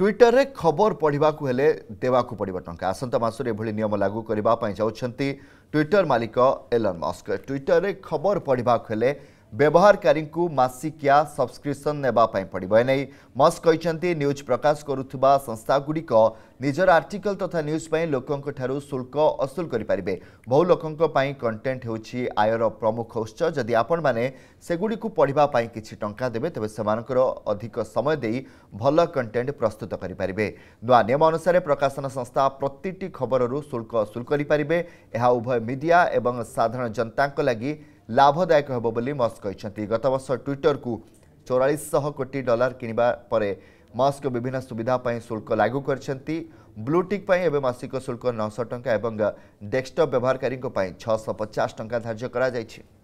ટ્વિટરે ખબર પઢવાકુ હેલે દેવાકુ પડિબ ટંકા આસંતા માસરે એભળી નિયમ લાગુ કરવા પાઈ જાઉછંતી ટ્વિટર માલિક એલન મસ્ક ટ્વિટરે ખબર પઢવાકુ હેલે ବ୍ୟବହାରକାରୀଙ୍କୁ ମାସିକିଆ ସବସ୍କ୍ରିପ୍ସନ୍ ନେବା ପାଇଁ ପଡ଼ିବ ଏନେଇ ମସ୍କ କହିଛନ୍ତି ନ୍ୟୁଜ୍ ପ୍ରକାଶ କରୁଥିବା ସଂସ୍ଥାଗୁଡ଼ିକ ନିଜର ଆର୍ଟିକଲ୍ ତଥା ନ୍ୟୁଜ୍ ପାଇଁ ଲୋକଙ୍କଠାରୁ ଶୁଳ୍କ ଅସୁଲ କରିପାରିବେ ବହୁ ଲୋକଙ୍କ ପାଇଁ କଣ୍ଟେଣ୍ଟ ହେଉଛି ଆୟର ପ୍ରମୁଖ ଉତ୍ସ ଯଦି ଆପଣମାନେ ସେଗୁଡ଼ିକୁ ପଢ଼ିବା ପାଇଁ କିଛି ଟଙ୍କା ଦେବେ ତେବେ ସେମାନଙ୍କର ଅଧିକ ସମୟ ଦେଇ ଭଲ କଣ୍ଟେଣ୍ଟ ପ୍ରସ୍ତୁତ କରିପାରିବେ ନୂଆ ନିୟମ ଅନୁସାରେ ପ୍ରକାଶନ ସଂସ୍ଥା ପ୍ରତିଟି ଖବରରୁ ଶୁଳ୍କ ଅସୁଲ କରିପାରିବେ ଏହା ଉଭୟ ମିଡିଆ ଏବଂ ସାଧାରଣ ଜନତାଙ୍କ ଲାଗି ଲାଭଦାୟକ ହେବ ବୋଲି ମସ୍କ କହିଛନ୍ତି ଗତବର୍ଷ ଟ୍ୱିଟରକୁ ଚଉରାଳିଶଶହ କୋଟି ଡଲାର କିଣିବା ପରେ ମସ୍କ ବିଭିନ୍ନ ସୁବିଧା ପାଇଁ ଶୁଳ୍କ ଲାଗୁ କରିଛନ୍ତି ବ୍ଲୁଟିକ୍ ପାଇଁ ଏବେ ମାସିକ ଶୁଳ୍କ ନଅଶହ ଟଙ୍କା ଏବଂ ଡେସ୍କଟପ୍ ବ୍ୟବହାରକାରୀଙ୍କ ପାଇଁ ଛଅଶହ ପଚାଶ ଟଙ୍କା ଧାର୍ଯ୍ୟ କରାଯାଇଛି